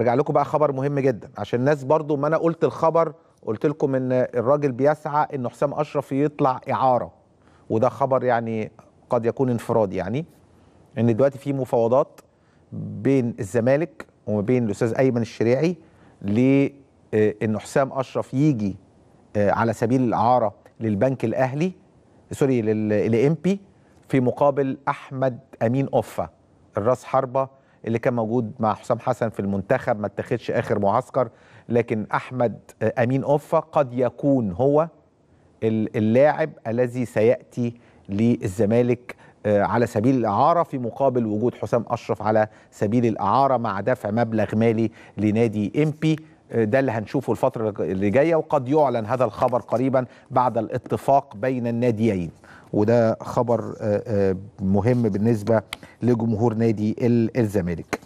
ارجع لكم بقى خبر مهم جدا عشان الناس برضو ما انا قلت الخبر قلت لكم ان الراجل بيسعى ان حسام اشرف يطلع اعاره وده خبر يعني قد يكون انفرادي يعني ان دلوقتي في مفاوضات بين الزمالك وما بين الاستاذ ايمن الشريعي لان آه، حسام اشرف يجي آه، على سبيل الاعاره للبنك الاهلي سوري بي في مقابل احمد امين اوفا الراس حربه اللي كان موجود مع حسام حسن في المنتخب ما اتخذش اخر معسكر لكن احمد آه، امين اوفا قد يكون هو اللاعب الذي سياتي للزمالك آه، على سبيل الاعاره في مقابل وجود حسام اشرف على سبيل الاعاره مع دفع مبلغ مالي لنادي امبي آه، ده اللي هنشوفه الفتره اللي جايه وقد يعلن هذا الخبر قريبا بعد الاتفاق بين الناديين وده خبر آه، آه، مهم بالنسبه لجمهور نادي الزمالك